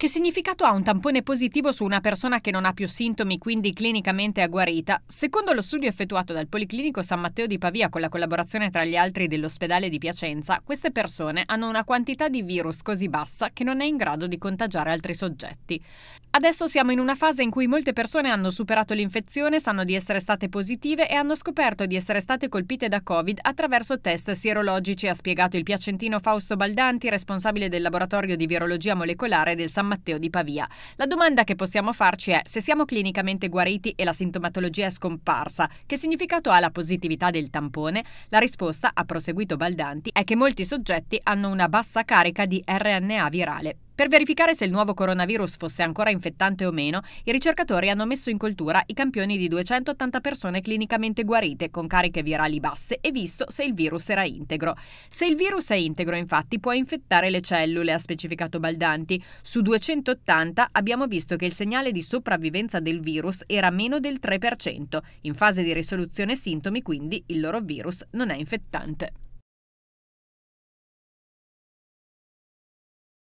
Che significato ha un tampone positivo su una persona che non ha più sintomi, quindi clinicamente guarita? Secondo lo studio effettuato dal Policlinico San Matteo di Pavia con la collaborazione tra gli altri dell'ospedale di Piacenza, queste persone hanno una quantità di virus così bassa che non è in grado di contagiare altri soggetti. Adesso siamo in una fase in cui molte persone hanno superato l'infezione, sanno di essere state positive e hanno scoperto di essere state colpite da Covid attraverso test sierologici, ha spiegato il piacentino Fausto Baldanti, responsabile del laboratorio di virologia molecolare del San Matteo di Pavia. La domanda che possiamo farci è se siamo clinicamente guariti e la sintomatologia è scomparsa, che significato ha la positività del tampone? La risposta, ha proseguito Baldanti, è che molti soggetti hanno una bassa carica di RNA virale per verificare se il nuovo coronavirus fosse ancora infettante o meno, i ricercatori hanno messo in coltura i campioni di 280 persone clinicamente guarite con cariche virali basse e visto se il virus era integro. Se il virus è integro, infatti, può infettare le cellule, ha specificato Baldanti. Su 280 abbiamo visto che il segnale di sopravvivenza del virus era meno del 3%. In fase di risoluzione sintomi, quindi, il loro virus non è infettante.